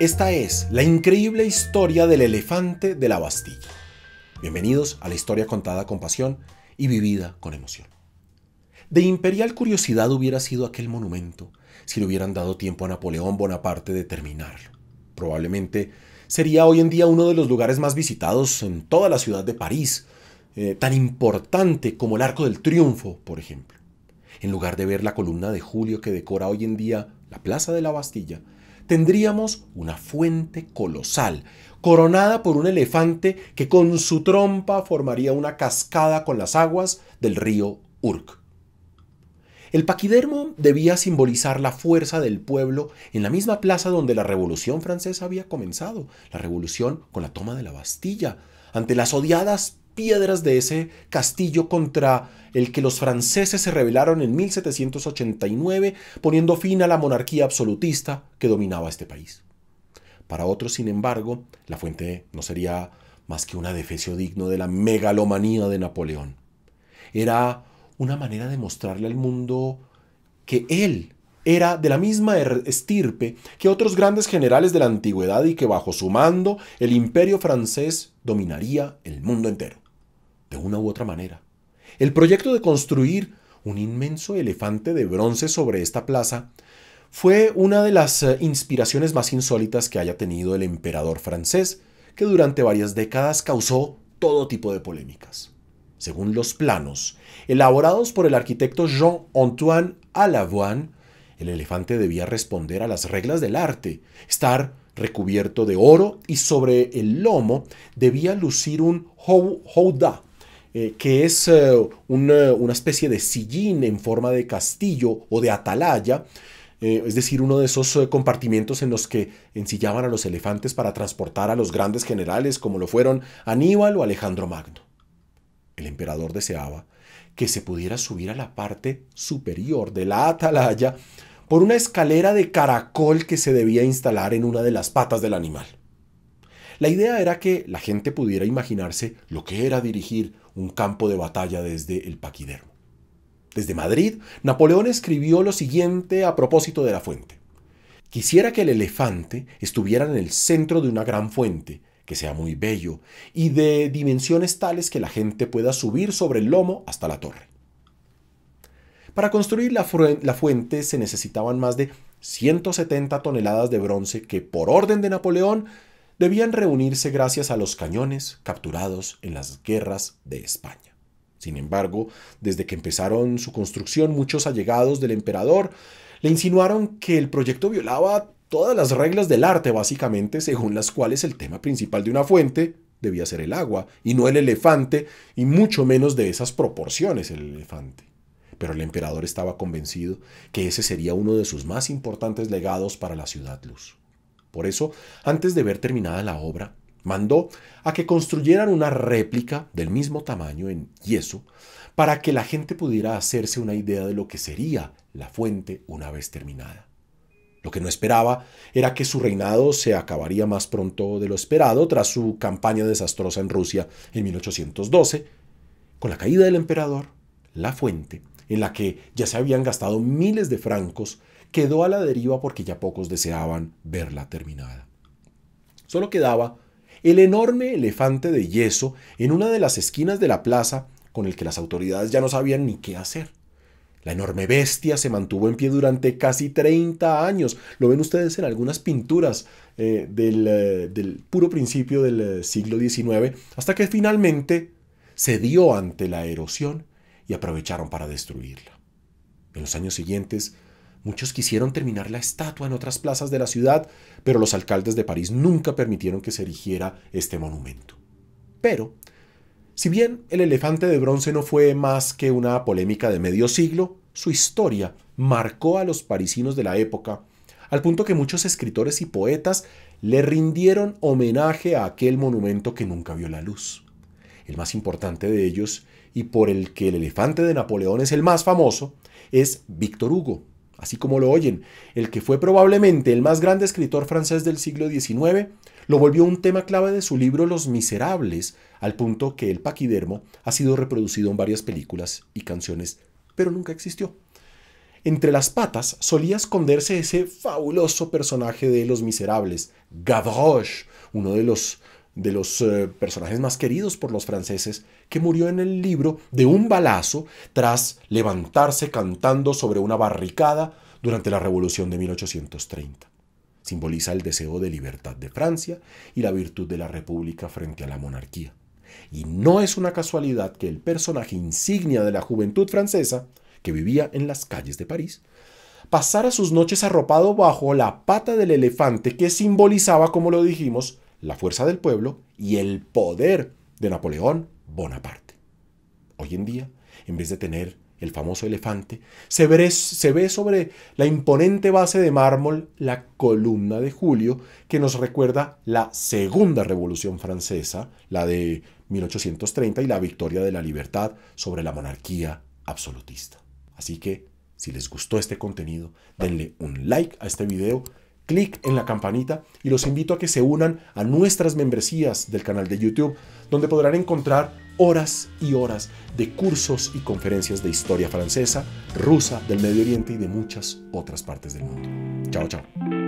Esta es la increíble historia del elefante de la Bastilla. Bienvenidos a la historia contada con pasión y vivida con emoción. De imperial curiosidad hubiera sido aquel monumento si le hubieran dado tiempo a Napoleón Bonaparte de terminarlo. Probablemente sería hoy en día uno de los lugares más visitados en toda la ciudad de París, eh, tan importante como el Arco del Triunfo, por ejemplo. En lugar de ver la columna de Julio que decora hoy en día la Plaza de la Bastilla, tendríamos una fuente colosal, coronada por un elefante que con su trompa formaría una cascada con las aguas del río Urk. El paquidermo debía simbolizar la fuerza del pueblo en la misma plaza donde la Revolución Francesa había comenzado, la Revolución con la toma de la Bastilla, ante las odiadas piedras de ese castillo contra el que los franceses se rebelaron en 1789, poniendo fin a la monarquía absolutista que dominaba este país. Para otros, sin embargo, la fuente no sería más que un adefesio digno de la megalomanía de Napoleón. Era una manera de mostrarle al mundo que él era de la misma er-, estirpe que otros grandes generales de la antigüedad y que bajo su mando el imperio francés dominaría el mundo entero una u otra manera. El proyecto de construir un inmenso elefante de bronce sobre esta plaza fue una de las eh, inspiraciones más insólitas que haya tenido el emperador francés, que durante varias décadas causó todo tipo de polémicas. Según los planos, elaborados por el arquitecto Jean-Antoine Alavoine, el elefante debía responder a las reglas del arte, estar recubierto de oro y sobre el lomo debía lucir un houda, eh, que es eh, eh, una, especie de sillín en forma de castillo o de atalaya, es decir, uno de esos compartimientos en los que ensillaban a los elefantes para transportar a los grandes generales como lo fueron Aníbal o Alejandro Magno. El emperador deseaba que se pudiera subir a la parte superior de la atalaya por una escalera de caracol que se debía instalar en una de las patas del animal. La idea era que la gente pudiera imaginarse lo que era dirigir un campo de batalla desde el paquidermo. Desde Madrid, Napoleón escribió lo siguiente a propósito de la fuente. Quisiera que el elefante estuviera en el centro de una gran fuente, que sea muy bello y de dimensiones tales que la gente pueda subir sobre el lomo hasta la torre. Para construir la, fuente se necesitaban más de 170 toneladas de bronce que por orden de Napoleón debían reunirse gracias a los cañones capturados en las guerras de España. Sin embargo, desde que empezaron su construcción, muchos allegados del emperador le insinuaron que el proyecto violaba todas las reglas del arte, básicamente, según las cuales el tema principal de una fuente debía ser el agua, y no el elefante, y mucho menos de esas proporciones el elefante. Pero el emperador estaba convencido que ese sería uno de sus más importantes legados para la ciudad luz. Por eso, antes de ver terminada la obra, mandó a que construyeran una réplica del mismo tamaño en yeso para que la gente pudiera hacerse una idea de lo que sería la fuente una vez terminada. Lo que no esperaba era que su reinado se acabaría más pronto de lo esperado tras su campaña desastrosa en Rusia en 1812, con la caída del emperador, la fuente, en la que ya se habían gastado miles de francos, quedó a la deriva porque ya pocos deseaban verla terminada. Solo quedaba el enorme elefante de yeso en una de las esquinas de la plaza con el que las autoridades ya no sabían ni qué hacer. La enorme bestia se mantuvo en pie durante casi 30 años. Lo ven ustedes en algunas pinturas eh, eh, del, puro principio del eh, siglo XIX, hasta que finalmente cedió ante la erosión y aprovecharon para destruirla. En los años siguientes Muchos quisieron terminar la estatua en otras plazas de la ciudad, pero los alcaldes de París nunca permitieron que se erigiera este monumento. Pero, si bien el elefante de bronce no fue más que una polémica de medio siglo, su historia marcó a los parisinos de la época, al punto que muchos escritores y poetas le rindieron homenaje a aquel monumento que nunca vio la luz. El más importante de ellos, y por el que el elefante de Napoleón es el más famoso, es Víctor Hugo, así como lo oyen, el que fue probablemente el más grande escritor francés del siglo XIX, lo volvió un tema clave de su libro Los Miserables, al punto que el paquidermo ha sido reproducido en varias películas y canciones, pero nunca existió. Entre las patas solía esconderse ese fabuloso personaje de Los Miserables, Gavroche, uno de los de los eh, personajes más queridos por los franceses, que murió en el libro de un balazo tras levantarse cantando sobre una barricada durante la Revolución de 1830. Simboliza el deseo de libertad de Francia y la virtud de la República frente a la monarquía. Y no es una casualidad que el personaje insignia de la juventud francesa, que vivía en las calles de París, pasara sus noches arropado bajo la pata del elefante que simbolizaba, como lo dijimos, la fuerza del pueblo y el poder de Napoleón Bonaparte. Hoy en día, en vez de tener el famoso elefante, se ve, sobre la imponente base de mármol la columna de Julio, que nos recuerda la Segunda Revolución Francesa, la de 1830 y la victoria de la libertad sobre la monarquía absolutista. Así que, si les gustó este contenido, denle un like a este video clic en la campanita y los invito a que se unan a nuestras membresías del canal de YouTube, donde podrán encontrar horas y horas de cursos y conferencias de historia francesa, rusa, del Medio Oriente y de muchas otras partes del mundo. Chao, chao.